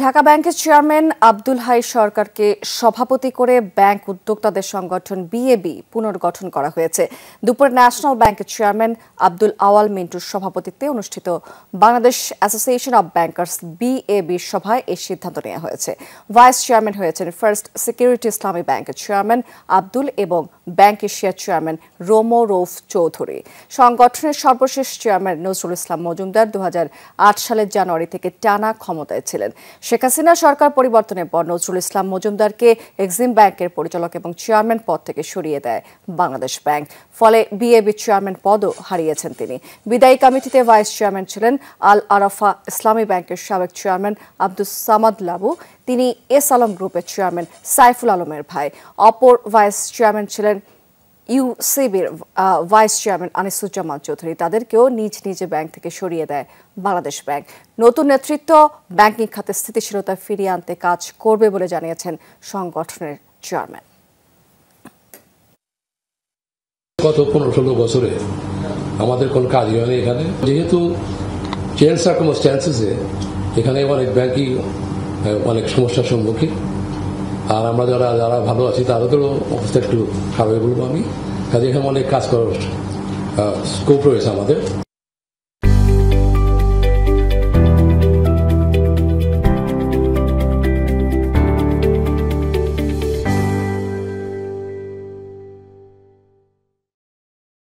ঢাকা ব্যাংকের chairman Abdul high সরকারকে সভাপতি করে ব্যাংক উদ্যোক্তাদের সংগঠন বিএবি পুনর্গঠন করা হয়েছে দুপুর ন্যাশনাল ব্যাংকের চেয়ারম্যান আব্দুল আওয়াল মিন্টুর সভাপতিত্বে অনুষ্ঠিত Bangladesh association of bankers BAB সভায় এই সিদ্ধান্ত নেওয়া হয়েছে ভাইস চেয়ারম্যান হয়েছেন ফার্স্ট সিকিউরিটি ইসলামী ব্যাংকের চেয়ারম্যান আব্দুল এবং ব্যাংক এশিয়ার চেয়ারম্যান রোমো রৌফ চৌধুরী সংগঠনের সর্বশেষ চেয়ারম্যান নজরুল ইসলাম মজুমদার দু সালের জানুয়ারি থেকে টানা ক্ষমতায় ছিলেন শেখ হাসিনা সরকার পরিবর্তনের পর নজরুল ইসলাম মজুমদারকে এক্সিম ব্যাংকের পরিচালক এবং চেয়ারম্যান পদ থেকে সরিয়ে দেয় বাংলাদেশ ব্যাংক ফলে বিএবি চেয়ারম্যান পদও হারিয়েছেন তিনি বিদায়ী কমিটিতে ভাইস চেয়ারম্যান ছিলেন আল আরাফা ইসলামী ব্যাংকের সাবেক চেয়ারম্যান আব্দুস সামাদ লাবু তিনি এস আলম গ্রুপের চেয়ারম্যান সাইফুল আলমের ভাই অপর ভাইস চেয়ারম্যান ছিলেন ইউসিবির ভাইস চেয়ারম্যান আনিসুজ্জামান চৌধুরী তাদেরকেও নিজ নিজ ব্যাংক থেকে সরিয়ে দেয় বাংলাদেশ ব্যাংক নতুন নেতৃত্ব ব্যাংকিং খাতে স্থিতিশীলতা ফিরিয়ে আনতে কাজ করবে বলে জানিয়েছেন সংগঠনের চেয়ারম্যান গত পনেরো ষোলো বছরে আমাদের কোনো কাজ হয়নি এখানে যেহেতু এখানে অনেক ব্যাংকই অনেক সমস্যার সম্মুখীন আর আমরা যারা যারা ভালো আছি তাদেরও অবস্থা একটু খারাপ বলবো আমি কাজ করার স্কোপ রয়েছে আমাদের